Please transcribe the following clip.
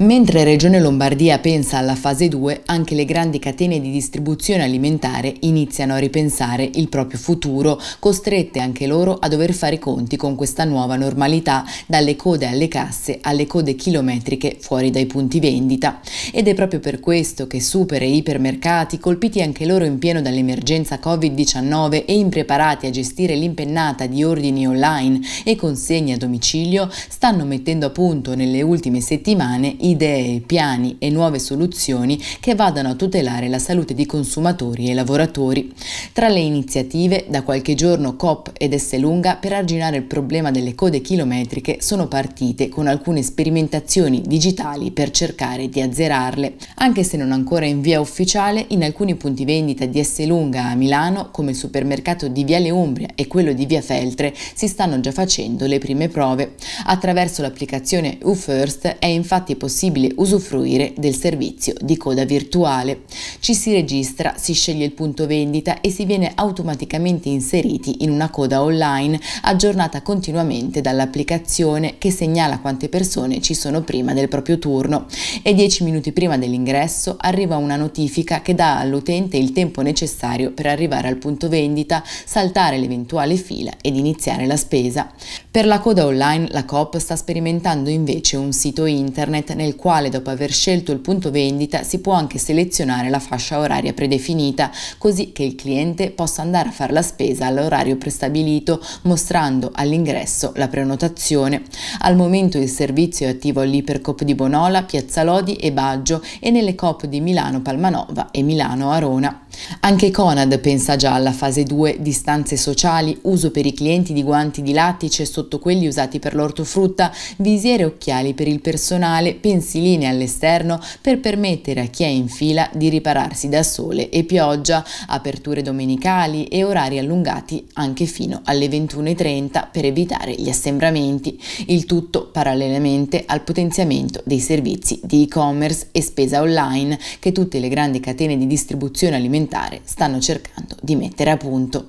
Mentre Regione Lombardia pensa alla fase 2, anche le grandi catene di distribuzione alimentare iniziano a ripensare il proprio futuro, costrette anche loro a dover fare i conti con questa nuova normalità, dalle code alle casse alle code chilometriche fuori dai punti vendita. Ed è proprio per questo che super e ipermercati, colpiti anche loro in pieno dall'emergenza Covid-19 e impreparati a gestire l'impennata di ordini online e consegne a domicilio, stanno mettendo a punto nelle ultime settimane i idee, piani e nuove soluzioni che vadano a tutelare la salute di consumatori e lavoratori. Tra le iniziative, da qualche giorno COP ed Esselunga per arginare il problema delle code chilometriche sono partite con alcune sperimentazioni digitali per cercare di azzerarle, anche se non ancora in via ufficiale in alcuni punti vendita di Esselunga a Milano, come il supermercato di Viale Umbria e quello di Via Feltre, si stanno già facendo le prime prove. Attraverso l'applicazione UFirst è infatti possibile possibile usufruire del servizio di coda virtuale. Ci si registra, si sceglie il punto vendita e si viene automaticamente inseriti in una coda online aggiornata continuamente dall'applicazione che segnala quante persone ci sono prima del proprio turno e dieci minuti prima dell'ingresso arriva una notifica che dà all'utente il tempo necessario per arrivare al punto vendita, saltare l'eventuale fila ed iniziare la spesa. Per la coda online la Coop sta sperimentando invece un sito internet nel nel quale dopo aver scelto il punto vendita si può anche selezionare la fascia oraria predefinita, così che il cliente possa andare a fare la spesa all'orario prestabilito mostrando all'ingresso la prenotazione. Al momento il servizio è attivo all'Ipercop di Bonola, Piazza Lodi e Baggio e nelle COP di Milano Palmanova e Milano Arona. Anche Conad pensa già alla fase 2 distanze sociali, uso per i clienti di guanti di lattice sotto quelli usati per l'ortofrutta, visiere e occhiali per il personale, pensiline all'esterno per permettere a chi è in fila di ripararsi da sole e pioggia, aperture domenicali e orari allungati anche fino alle 21.30 per evitare gli assembramenti, il tutto parallelamente al potenziamento dei servizi di e-commerce e spesa online che tutte le grandi catene di distribuzione alimentare alimentare stanno cercando di mettere a punto.